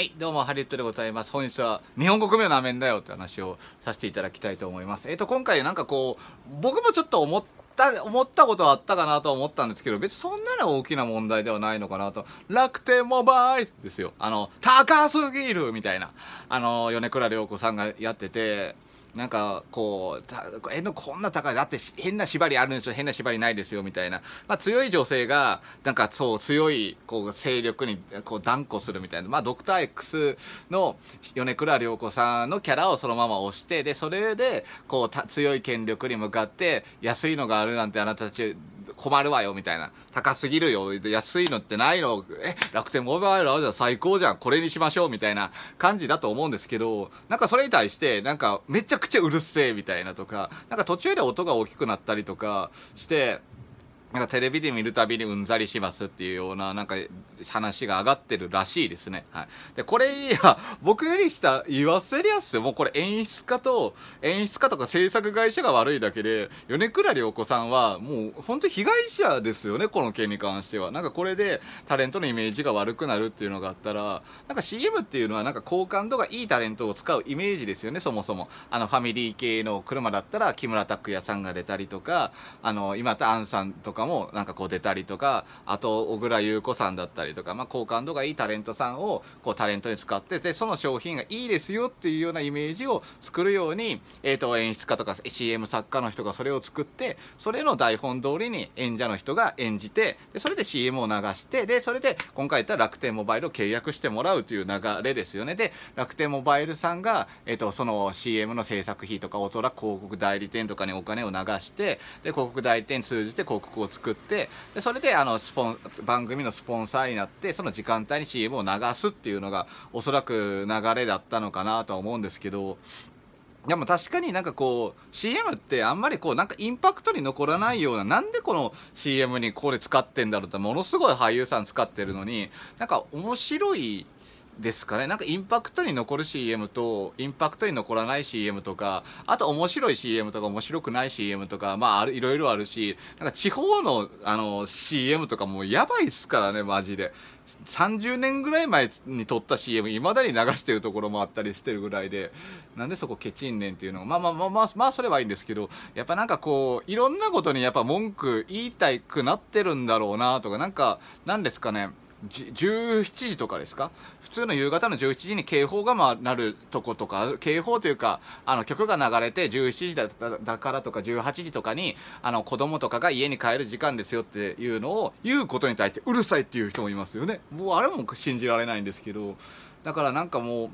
はい、どうも、ハリウッドでございます。本日は、日本国名のアメンだよって話をさせていただきたいと思います。えっ、ー、と、今回なんかこう、僕もちょっと思った、思ったことはあったかなと思ったんですけど、別にそんなの大きな問題ではないのかなと。楽天モバイルですよ。あの、高すぎるみたいな。あの、米倉涼子さんがやってて、なんかこうえのこんな高いだって変な縛りあるんですよ変な縛りないですよみたいな、まあ、強い女性がなんかそう強いこう勢力にこう断固するみたいな、まあ、ドクター X の米倉涼子さんのキャラをそのまま押してでそれでこう強い権力に向かって安いのがあるなんてあなたたち困るわよみたいな高すぎるよ安いのってないのえ楽天モバイルあるじゃん最高じゃんこれにしましょうみたいな感じだと思うんですけどなんかそれに対してなんかめちゃくちゃうるせえみたいなとかなんか途中で音が大きくなったりとかしてなんかテレビで見るたびにうんざりしますっていうような、なんか話が上がってるらしいですね。はい。で、これ、いや、僕よりした言わせりゃっすよ。もうこれ演出家と、演出家とか制作会社が悪いだけで、米倉涼子さんはもう本当被害者ですよね、この件に関しては。なんかこれでタレントのイメージが悪くなるっていうのがあったら、なんか CM っていうのはなんか好感度がいいタレントを使うイメージですよね、そもそも。あのファミリー系の車だったら木村拓哉さんが出たりとか、あの、今田杏さんとか、かもなんかこう出たりとかあと小倉優子さんだったりとか、まあ、好感度がいいタレントさんをこうタレントに使っててその商品がいいですよっていうようなイメージを作るように、えー、と演出家とか CM 作家の人がそれを作ってそれの台本通りに演者の人が演じてでそれで CM を流してでそれで今回言ったら楽天モバイルを契約してもらうという流れですよねで楽天モバイルさんが、えー、とその CM の制作費とかおそらく広告代理店とかにお金を流してで広告代理店通じて広告を作ってでそれであのスポン番組のスポンサーになってその時間帯に CM を流すっていうのがおそらく流れだったのかなとは思うんですけどでも確かになんかこう CM ってあんまりこうなんかインパクトに残らないようななんでこの CM にこれ使ってんだろうってものすごい俳優さん使ってるのになんか面白いですかねなんかインパクトに残る CM とインパクトに残らない CM とかあと面白い CM とか面白くない CM とかまあいろいろあるしなんか地方のあの CM とかもうやばいっすからねマジで30年ぐらい前に撮った CM いまだに流してるところもあったりしてるぐらいでなんでそこケチんねんっていうのまあまあまあまあまあそれはいいんですけどやっぱなんかこういろんなことにやっぱ文句言いたくなってるんだろうなとかなんかなんですかね17時とかですか普通の夕方の11時に警報がまあなるとことか警報というかあの曲が流れて17時だだからとか18時とかにあの子供とかが家に帰る時間ですよっていうのを言うことに対してうるさいっていう人もいますよねもうあれも信じられないんですけどだからなんかもう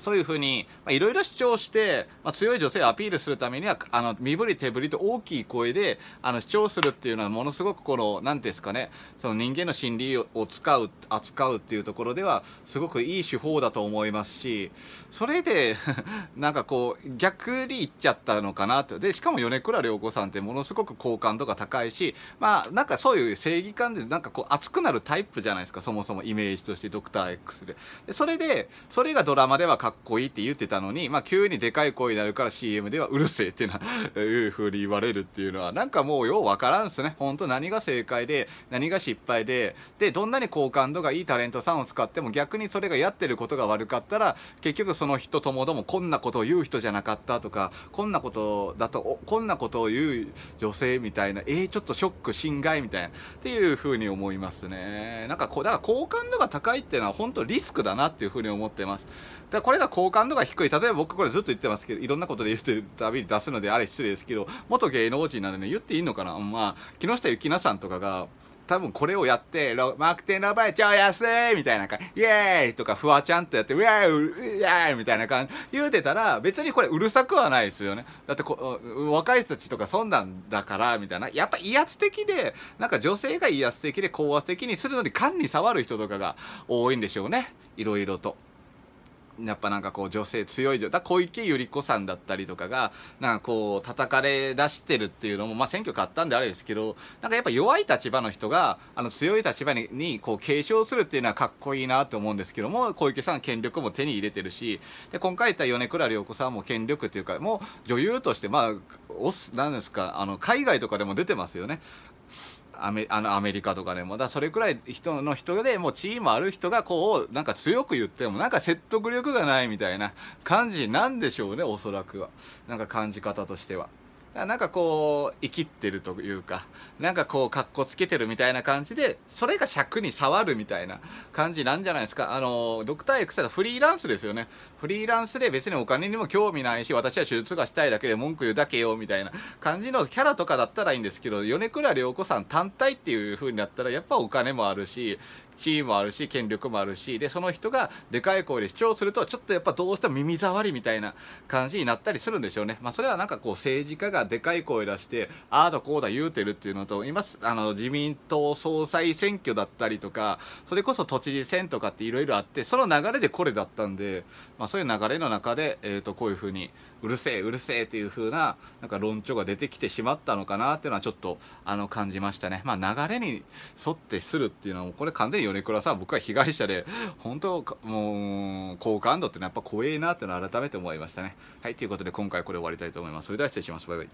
そういうふうにいろいろ主張して、まあ、強い女性をアピールするためにはあの身振り手振りと大きい声であの主張するっていうのはものすごくこの何ですかねその人間の心理を使う扱うっていうところではすごくいい手法だと思いますしそれで なんかこう逆にいっちゃったのかなとでしかも米倉涼子さんってものすごく好感度が高いしまあなんかそういう正義感でなんかこう熱くなるタイプじゃないですかそもそもイメージとしてドクター X で。でそれでそれがドラマではかっこいいって言ってたのに、まあ、急にでかい声になるから CM ではうるせえってないうふうに言われるっていうのはなんかもうようわからんっすねほんと何が正解で何が失敗ででどんなに好感度がいいタレントさんを使っても逆にそれがやってることが悪かったら結局その人ともどもこんなことを言う人じゃなかったとかこんなことだとこんなことを言う女性みたいなえー、ちょっとショック心外みたいなっていうふうに思いますねなんかこだから好感度が高いっていうのは本当リスクだなっていうふうに思ってますだからこれが好感度が低い例えば僕これずっと言ってますけどいろんなことで言ってるたびに出すのであれ失礼ですけど元芸能人なんでね言っていいのかなまあ木下ゆきなさんとかが多分これをやって、マークテンラバイ超安いみたいな感じ、イェーイとか、フワちゃんとやって、ウェーイイェーイみたいな感じ、言うてたら、別にこれうるさくはないですよね。だってこ、若い人たちとかそんなんだから、みたいな。やっぱ威圧的で、なんか女性が威圧的で高圧的にするのに、管に触る人とかが多いんでしょうね。いろいろと。やっぱなんかこう女性強い女だ小池百合子さんだったりとかがなんかこう叩かれ出してるっていうのもまあ選挙勝ったんであれですけどなんかやっぱ弱い立場の人があの強い立場ににこう継承するっていうのはかっこいいなと思うんですけども小池さん権力も手に入れてるしで今回言った米倉涼子さんも権力っていうかもう女優としてまあおすんですかあの海外とかでも出てますよねアメあのアメリカとかでもだそれくらい人の人でもう地位もある人がこうなんか強く言ってもなんか説得力がないみたいな感じなんでしょうねおそらくはなんか感じ方としては。なんかこう生きってるというかなんかこうかっこつけてるみたいな感じでそれが尺に触るみたいな感じなんじゃないですかあのドクター X はフリーランスですよねフリーランスで別にお金にも興味ないし私は手術がしたいだけで文句言うだけよみたいな感じのキャラとかだったらいいんですけど米倉涼子さん単体っていう風になったらやっぱお金もあるし地位もあるし権力もあるしでその人がでかい声で主張するとちょっとやっぱどうしても耳障りみたいな感じになったりするんでしょうね、まあ、それはなんかこう政治家がでかい声出してああだこうだ言うてるっていうのと今あの自民党総裁選挙だったりとかそれこそ都知事選とかっていろいろあってその流れでこれだったんで、まあ、そういう流れの中で、えー、とこういうふうにうるせえうるせえっていうふうななんか論調が出てきてしまったのかなっていうのはちょっとあの感じましたね。まあ、流れに沿ってするっていうのはもうこれ完全に米倉さ僕は被害者で本当もう好感度ってのはやっぱ怖えなってのは改めて思いましたねはいということで今回これ終わりたいと思いますそれでは失礼しますバイバイ